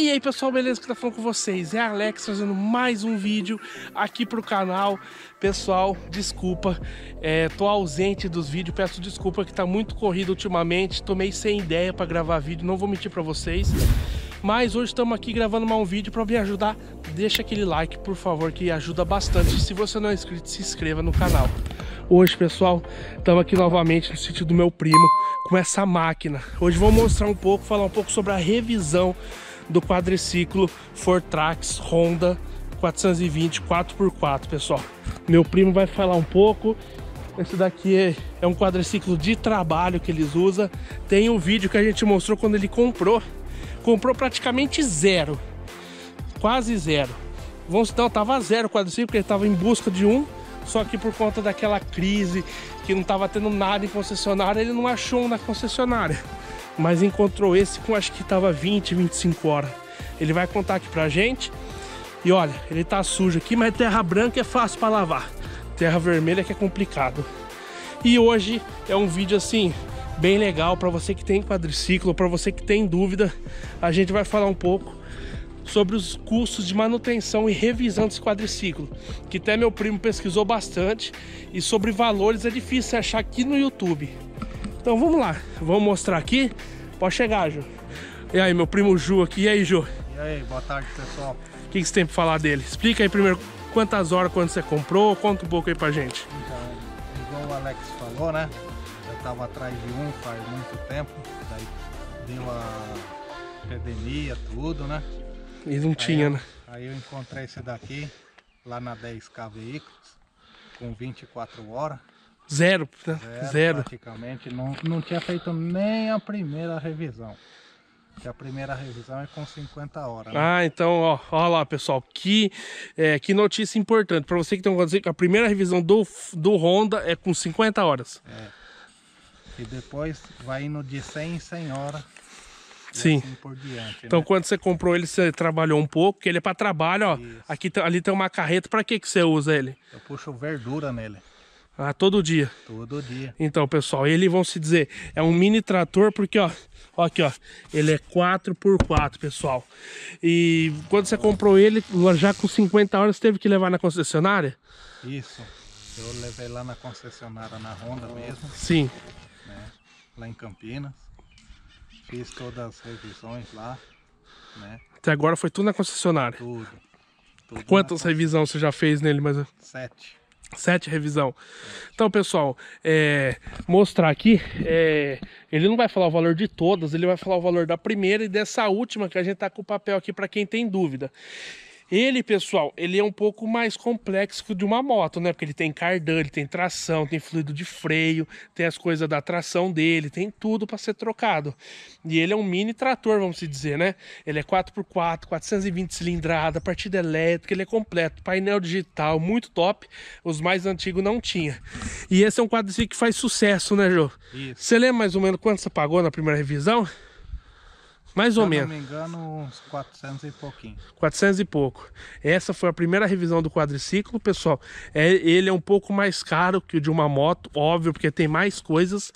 E aí pessoal, beleza? Que tá falando com vocês? É Alex fazendo mais um vídeo aqui pro canal. Pessoal, desculpa, é, tô ausente dos vídeos, peço desculpa que tá muito corrido ultimamente, tomei sem ideia para gravar vídeo, não vou mentir para vocês. Mas hoje estamos aqui gravando mais um vídeo para me ajudar. Deixa aquele like, por favor, que ajuda bastante. Se você não é inscrito, se inscreva no canal. Hoje, pessoal, estamos aqui novamente no sítio do meu primo com essa máquina. Hoje vou mostrar um pouco, falar um pouco sobre a revisão do quadriciclo Fortrax Honda 420 4x4, pessoal. Meu primo vai falar um pouco. Esse daqui é, é um quadriciclo de trabalho que eles usam. Tem um vídeo que a gente mostrou quando ele comprou. Comprou praticamente zero. Quase zero. Vamos então, tava zero o quadriciclo, porque ele estava em busca de um. Só que por conta daquela crise, que não estava tendo nada em concessionária, ele não achou um na concessionária mas encontrou esse com acho que estava 20, 25 horas. Ele vai contar aqui pra gente. E olha, ele tá sujo aqui, mas terra branca é fácil para lavar. Terra vermelha que é complicado. E hoje é um vídeo assim bem legal para você que tem quadriciclo, para você que tem dúvida. A gente vai falar um pouco sobre os custos de manutenção e revisão desse quadriciclo, que até meu primo pesquisou bastante, e sobre valores é difícil achar aqui no YouTube. Então vamos lá, vamos mostrar aqui. Pode chegar, Ju. E aí, meu primo Ju aqui. E aí, Ju? E aí, boa tarde, pessoal. O que, que você tem pra falar dele? Explica aí primeiro quantas horas, quando você comprou, conta um pouco aí pra gente. Então, igual o Alex falou, né? Eu tava atrás de um faz muito tempo, daí deu a pandemia, tudo, né? E não tinha, né? Aí eu encontrei esse daqui, lá na 10K Veículos, com 24 horas. Zero, tá? zero. zero. Praticamente não, não tinha feito nem a primeira revisão. Que a primeira revisão é com 50 horas. Né? Ah, então, ó, ó lá, pessoal, que, é, que notícia importante. Para você que tem um a primeira revisão do, do Honda é com 50 horas. É. E depois vai indo de 100 em 100 horas. Sim. Assim diante, então, né? quando você comprou ele, você trabalhou um pouco, porque ele é para trabalho, ó. Aqui, tá, ali tem uma carreta, para que, que você usa ele? Eu puxo verdura nele. Ah, todo dia. Todo dia. Então, pessoal, ele, vão se dizer, é um mini trator porque, ó, ó aqui, ó, ele é 4x4, pessoal. E quando você comprou ele, já com 50 horas, teve que levar na concessionária? Isso. Eu levei lá na concessionária, na Honda mesmo. Sim. Né? Lá em Campinas. Fiz todas as revisões lá, né? Até agora foi tudo na concessionária? Tudo. tudo Quantas revisões você já fez nele? Mas... É Sete. Sete revisão. Então, pessoal, é, mostrar aqui, é, ele não vai falar o valor de todas, ele vai falar o valor da primeira e dessa última que a gente tá com o papel aqui para quem tem dúvida. Ele, pessoal, ele é um pouco mais complexo que o de uma moto, né? Porque ele tem cardan, ele tem tração, tem fluido de freio, tem as coisas da tração dele, tem tudo para ser trocado. E ele é um mini trator, vamos dizer, né? Ele é 4x4, 420 cilindrada, partida elétrica, ele é completo, painel digital, muito top. Os mais antigos não tinha. E esse é um quadriciclo que faz sucesso, né, Jô? Isso. Você lembra mais ou menos quanto você pagou na primeira revisão? Mais ou menos. Se não me engano, uns 400 e pouquinho. 400 e pouco. Essa foi a primeira revisão do quadriciclo, pessoal. É, ele é um pouco mais caro que o de uma moto, óbvio, porque tem mais coisas.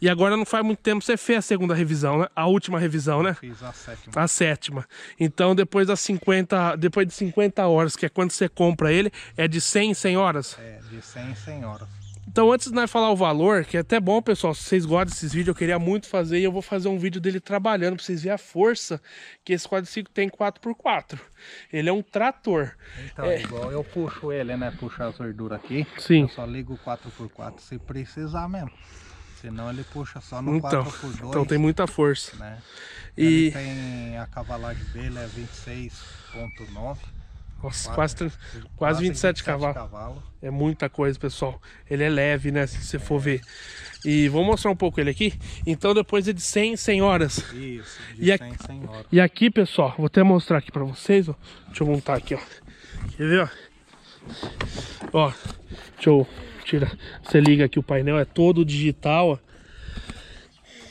E agora não faz muito tempo você fez a segunda revisão, né? A última revisão, né? Eu fiz a sétima. A sétima. Então, depois das 50, depois de 50 horas, que é quando você compra ele, é de 100 em 100 horas? É, de 100 em 100 horas. Então antes de nós falar o valor, que é até bom, pessoal, se vocês gostam desses vídeos, eu queria muito fazer e eu vou fazer um vídeo dele trabalhando para vocês verem a força que esse quadriciclo tem 4x4. Ele é um trator. Então, é... igual eu puxo ele, né? puxar as verduras aqui. Sim. Eu só ligo 4x4 se precisar mesmo. Senão ele puxa só no então, 4x2. Então tem muita força. Né? E ele tem a cavalagem dele é 26.9 nossa, quase, quase, quase 27, 27 cavalos. Cavalo. É muita coisa, pessoal. Ele é leve, né? Se você é. for ver. E vou mostrar um pouco ele aqui. Então depois é de 100 senhoras. Isso, de e 100 horas senhoras. E aqui, pessoal, vou até mostrar aqui pra vocês. Ó. Deixa eu montar aqui, ó. Quer ver, ó? Ó, deixa eu tirar. Você liga aqui o painel, é todo digital, ó.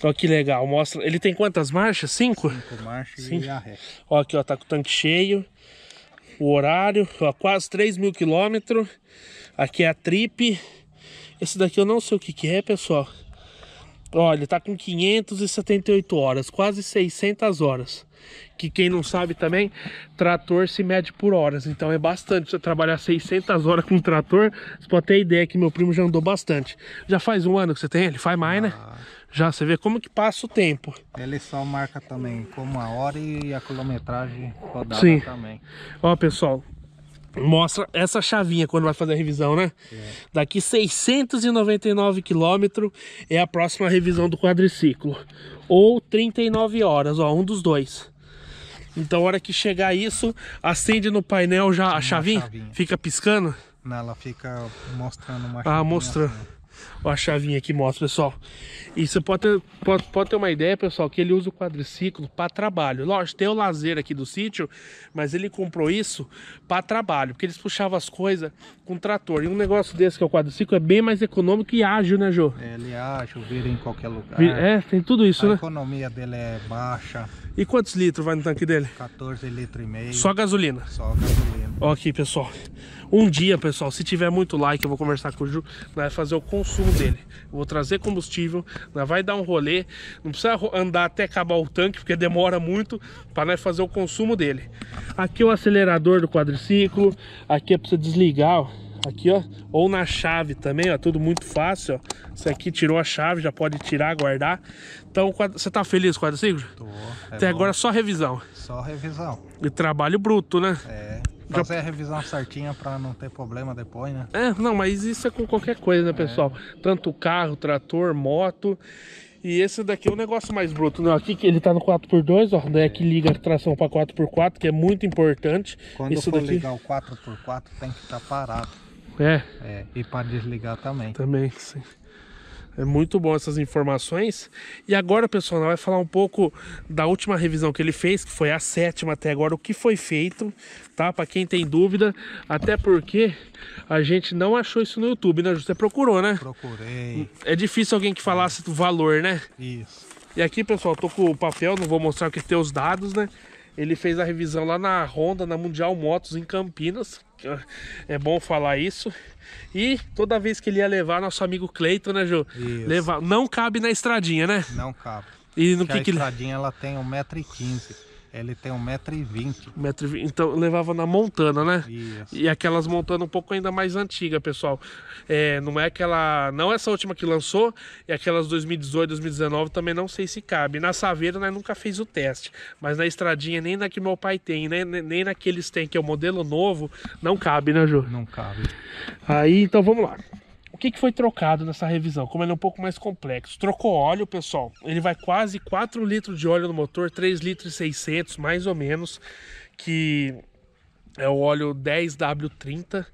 Olha que legal, mostra. Ele tem quantas marchas? Cinco? Cinco marchas Cinco. e a ré. Ó, aqui, ó, tá com o tanque cheio o horário, ó, quase 3 mil quilômetros. Aqui é a trip. Esse daqui eu não sei o que, que é, pessoal. Olha, tá com 578 horas, quase 600 horas. Que quem não sabe também, trator se mede por horas. Então é bastante. Você trabalhar 600 horas com um trator, você pode ter ideia que meu primo já andou bastante. Já faz um ano que você tem ele? Faz mais, né? ah. né? Já você vê como que passa o tempo. Ele só marca também como a hora e a quilometragem rodada Sim. também. Ó, pessoal, mostra essa chavinha quando vai fazer a revisão, né? É. Daqui 699 quilômetros é a próxima revisão do quadriciclo. Ou 39 horas, ó, um dos dois. Então, a hora que chegar isso, acende no painel já a chavinha, chavinha, Fica piscando? Não, ela fica mostrando uma Ah, mostrando. Assim a chavinha aqui mostra, pessoal. E você pode ter, pode, pode ter uma ideia, pessoal, que ele usa o quadriciclo para trabalho. Lógico, tem o lazer aqui do sítio, mas ele comprou isso para trabalho, porque eles puxavam as coisas com trator. E um negócio desse que é o quadriciclo é bem mais econômico e ágil, né, Jô? É, ele é ágil, vira em qualquer lugar. É, tem tudo isso, a né? A economia dele é baixa. E quantos litros vai no tanque dele? 14 litros e meio. Só gasolina? Só gasolina. Ó aqui, pessoal. Um dia, pessoal, se tiver muito like, eu vou conversar com o Ju, vai fazer o consumo dele. Eu vou trazer combustível, vai dar um rolê, não precisa andar até acabar o tanque, porque demora muito para nós fazer o consumo dele. Aqui é o acelerador do quadriciclo, aqui é para você desligar, ó Aqui, ó. Ou na chave também, ó. Tudo muito fácil, ó. Isso aqui tirou a chave, já pode tirar, guardar. Então, você tá feliz, com quadriciclo? Tô. É Até bom. agora só revisão. Só revisão. E trabalho bruto, né? É. Fazer a revisão certinha para não ter problema depois, né? É, não, mas isso é com qualquer coisa, né, é. pessoal? Tanto carro, trator, moto. E esse daqui é um negócio mais bruto, né? Aqui que ele tá no 4x2, ó. Daí que liga a tração para 4x4, que é muito importante. Quando Isso for daqui... ligar o 4x4, tem que estar tá parado. É. é e para desligar também. Também, sim. É muito bom essas informações. E agora, pessoal, nós vai falar um pouco da última revisão que ele fez, que foi a sétima até agora, o que foi feito, tá? Para quem tem dúvida, até porque a gente não achou isso no YouTube, né? Você procurou, né? Procurei. É difícil alguém que falasse do valor, né? Isso. E aqui, pessoal, tô com o papel, não vou mostrar que tem os dados, né? Ele fez a revisão lá na Honda, na Mundial Motos, em Campinas. É bom falar isso. E toda vez que ele ia levar nosso amigo Cleiton, né, Ju? Levar... Não cabe na estradinha, né? Não cabe. E no que, a que... estradinha ela tem 1,15m. Ele tem 1,20m. Um então levava na montana, né? Isso. E aquelas montanas um pouco ainda mais antigas, pessoal. É, não é aquela. Não é essa última que lançou, é e aquelas 2018, 2019 também não sei se cabe. Na Saveiro, né, nunca fez o teste. Mas na estradinha, nem na que meu pai tem, né, nem na que eles têm, que é o modelo novo, não cabe, né, Ju? Não cabe. Aí então vamos lá que, que foi trocado nessa revisão? Como ele é um pouco mais complexo. Trocou óleo, pessoal. Ele vai quase 4 litros de óleo no motor, 3 litros e 600, mais ou menos, que é o óleo 10W30.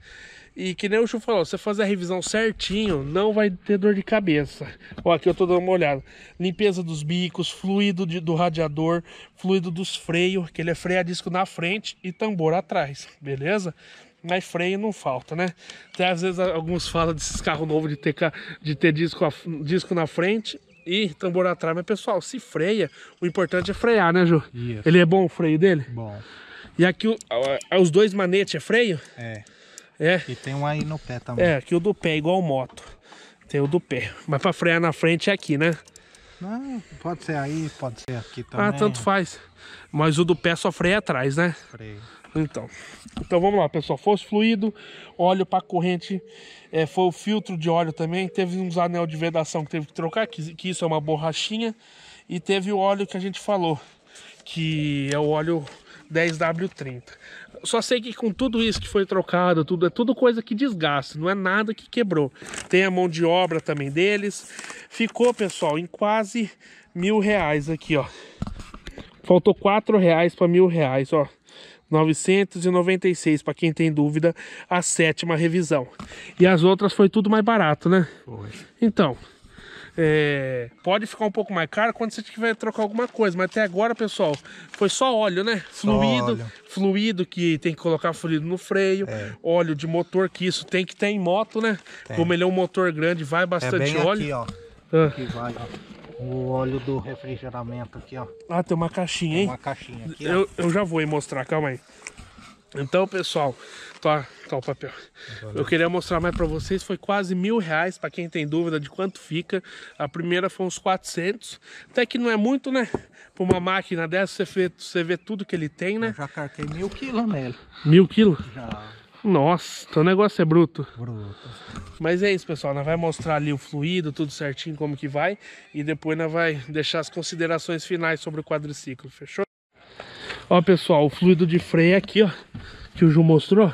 E que nem o Chu falou, você fazer a revisão certinho, não vai ter dor de cabeça. Ó, aqui eu tô dando uma olhada. Limpeza dos bicos, fluido de, do radiador, fluido dos freios, que ele é freio a disco na frente e tambor atrás, beleza? mas freio não falta, né? Até às vezes alguns falam desses carros novos de ter, de ter disco, disco na frente e tambor atrás, mas pessoal, se freia, o importante é frear, né, Ju? Isso. Ele é bom o freio dele? Bom. E aqui os dois manetes é freio? É. É. E tem um aí no pé também. É, aqui o do pé, igual moto. Tem o do pé. Mas pra frear na frente é aqui, né? Não, pode ser aí, pode ser aqui ah, também. Ah, tanto faz. Mas o do pé só freia atrás, né? Freio. Então, então vamos lá, pessoal. Fosse fluido, óleo para corrente, é, foi o filtro de óleo também. Teve uns anel de vedação que teve que trocar, que, que isso é uma borrachinha. E teve o óleo que a gente falou, que é o óleo 10W30. Só sei que com tudo isso que foi trocado, tudo é tudo coisa que desgasta, não é nada que quebrou. Tem a mão de obra também deles. Ficou, pessoal, em quase mil reais aqui, ó. Faltou quatro reais para mil reais, ó. 996 para quem tem dúvida, a sétima revisão. E as outras foi tudo mais barato, né? Foi. Então, é, pode ficar um pouco mais caro quando você tiver trocar alguma coisa, mas até agora, pessoal, foi só óleo, né? Só fluido, óleo. fluido que tem que colocar fluido no freio, é. óleo de motor que isso tem que ter em moto, né? Tem. Como ele é um motor grande, vai bastante é óleo. Aqui, ó. Ah. Aqui vai, ó o óleo do refrigeramento aqui, ó. Ah, tem uma caixinha, tem hein? Uma caixinha aqui. Eu, eu já vou aí mostrar, calma aí. Então, pessoal, tá, tá o papel. Eu queria mostrar mais para vocês, foi quase mil reais, para quem tem dúvida de quanto fica. A primeira foi uns 400, até que não é muito, né? Pra uma máquina dessa, você vê, você vê tudo que ele tem, né? Eu já cartei mil quilos nele. Mil quilos? Já. Nossa, então o negócio é bruto. Bruto. Mas é isso, pessoal. Nós vai mostrar ali o fluido, tudo certinho, como que vai. E depois nós vai deixar as considerações finais sobre o quadriciclo, fechou? Ó, pessoal, o fluido de freio aqui, ó. Que o Ju mostrou.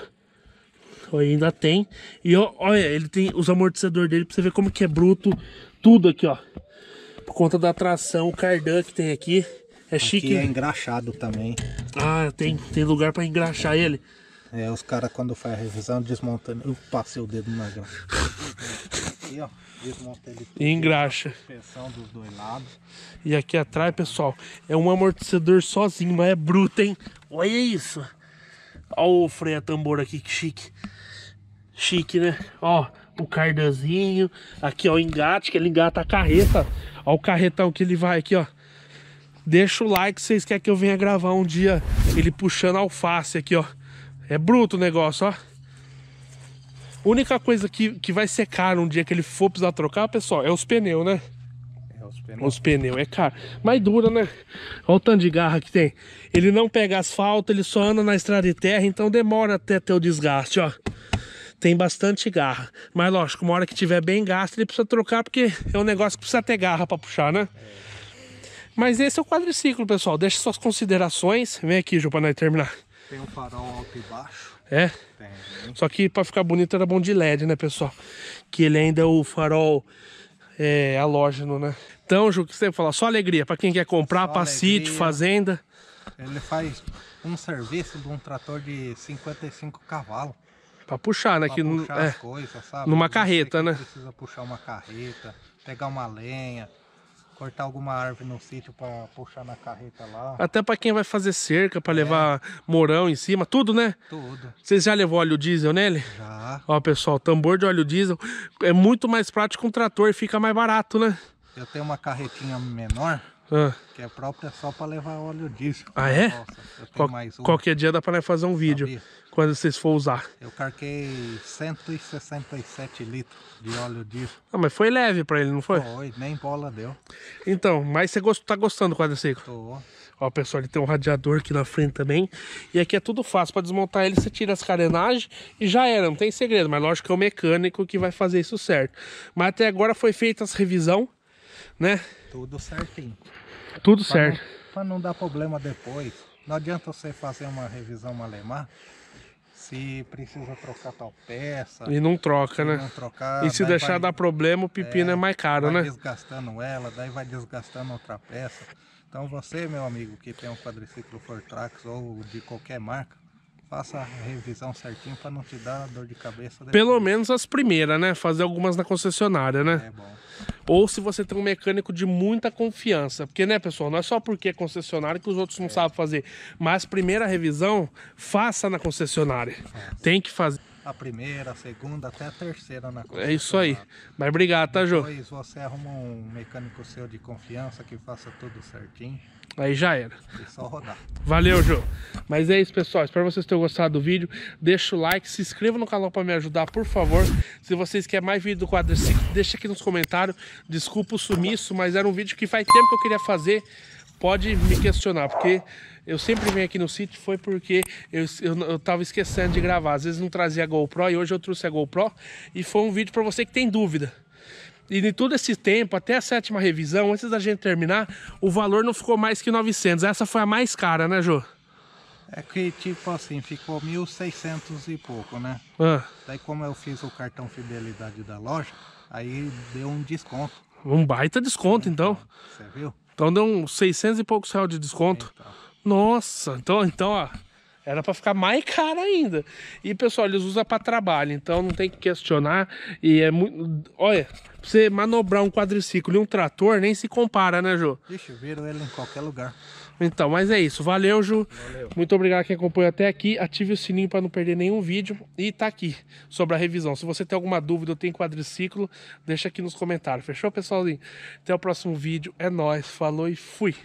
Ó, ainda tem. E ó, olha, ele tem os amortecedores dele pra você ver como que é bruto tudo aqui, ó. Por conta da tração, o cardan que tem aqui. É aqui chique. é né? engraxado também. Ah, tem, tem lugar pra engraxar ele. É, os caras quando faz a revisão desmontando. Né? Eu passei o dedo na grama. Aqui, ó. ele E engraxa. dos dois lados. E aqui atrás, pessoal, é um amortecedor sozinho, mas é bruto, hein? Olha isso. Olha o freio a tambor aqui, que chique. Chique, né? Ó, o cardanzinho. Aqui, ó, o engate, que ele engata a carreta. Ó o carretão que ele vai aqui, ó. Deixa o like se vocês querem que eu venha gravar um dia ele puxando alface aqui, ó. É bruto o negócio, ó. Única coisa que, que vai ser caro um dia que ele for precisar trocar, pessoal, é os pneus, né? É, os pneus. Os pneus é caro. Mas dura, né? Olha o tanto de garra que tem. Ele não pega asfalto, ele só anda na estrada de terra, então demora até ter o desgaste, ó tem bastante garra. Mas lógico, uma hora que tiver bem gasto, ele precisa trocar, porque é um negócio que precisa ter garra para puxar, né? É. Mas esse é o quadriciclo, pessoal. Deixe suas considerações. Vem aqui, Ju, para nós terminar. Tem um farol alto e baixo. É? Tem. Só que para ficar bonito era bom de LED, né, pessoal? Que ele ainda é o farol é, halógeno, né? Então, Ju, o que você tem falar? Só alegria para quem quer comprar, para sítio, fazenda. Ele faz um serviço de um trator de 55 cavalos. Para puxar, né? que puxar é, as é, coisas, Numa carreta, né? Precisa puxar uma carreta, pegar uma lenha, cortar alguma árvore no sítio para puxar na carreta lá. Até para quem vai fazer cerca, para é. levar morão em cima, tudo, né? Tudo. Vocês já levou óleo diesel nele? Já. Ó, pessoal, tambor de óleo diesel é muito mais prático com um trator e fica mais barato, né? Eu tenho uma carretinha menor ah. Que é própria só para levar óleo diesel. Ah, é? Qual, qualquer dia dá para fazer um vídeo Sabia. quando vocês for usar. Eu carquei 167 litros de óleo diesel. Ah, mas foi leve para ele, não foi? Foi, nem bola deu. Então, mas você gost, tá gostando do quadro seco? Tô. Ó, pessoal, ele tem um radiador aqui na frente também. E aqui é tudo fácil. Para desmontar ele, você tira as carenagens e já era. Não tem segredo, mas lógico que é o mecânico que vai fazer isso certo. Mas até agora foi feita essa revisão né? Tudo certinho. Tudo pra certo. Para não dar problema depois, não adianta você fazer uma revisão alemã se precisa trocar tal peça. E não troca, né? Não trocar, e se deixar vai, dar problema, o pepino é, é mais caro, né? desgastando ela, daí vai desgastando outra peça. Então você, meu amigo, que tem um quadriciclo Fortrax ou de qualquer marca, faça a revisão certinho para não te dar dor de cabeça. Depois. Pelo menos as primeiras, né? Fazer algumas na concessionária, né? É Ou se você tem um mecânico de muita confiança. Porque, né, pessoal, não é só porque é concessionária que os outros não é. sabem fazer. Mas primeira revisão, faça na concessionária. Tem que fazer. A primeira, a segunda, até a terceira na É isso aí. Mas obrigado, tá, Jô? Depois você arruma um mecânico seu de confiança que faça tudo certinho. Aí já era. só rodar. Valeu, Ju. Mas é isso, pessoal. Espero vocês tenham gostado do vídeo. Deixa o like, se inscreva no canal para me ajudar, por favor. Se vocês querem mais vídeo do quadriciclo, deixa aqui nos comentários. Desculpa o sumiço, mas era um vídeo que faz tempo que eu queria fazer. Pode me questionar, porque eu sempre venho aqui no sítio foi porque eu, eu, eu, tava esquecendo de gravar. Às vezes não trazia a GoPro e hoje eu trouxe a GoPro. E foi um vídeo para você que tem dúvida. E de todo esse tempo, até a sétima revisão, antes da gente terminar, o valor não ficou mais que 900. Essa foi a mais cara, né, Jô? É que, tipo assim, ficou 1.600 e pouco, né? Ah. Daí, como eu fiz o cartão fidelidade da loja, aí deu um desconto. Um baita desconto, então. Você viu? Então deu uns 600 e poucos reais de desconto. Então. Nossa, então, então, ó. Era para ficar mais cara ainda. E pessoal, eles usam para trabalho, então não tem que questionar. E é muito. Olha, você manobrar um quadriciclo e um trator nem se compara, né, Jô? Deixa eu ver ele em qualquer lugar. Então, mas é isso. Valeu, Ju. Valeu. Muito obrigado quem acompanhou até aqui. Ative o sininho para não perder nenhum vídeo. E tá aqui sobre a revisão. Se você tem alguma dúvida ou tem quadriciclo, deixa aqui nos comentários. Fechou, pessoalzinho? Até o próximo vídeo. É nós. Falou e fui.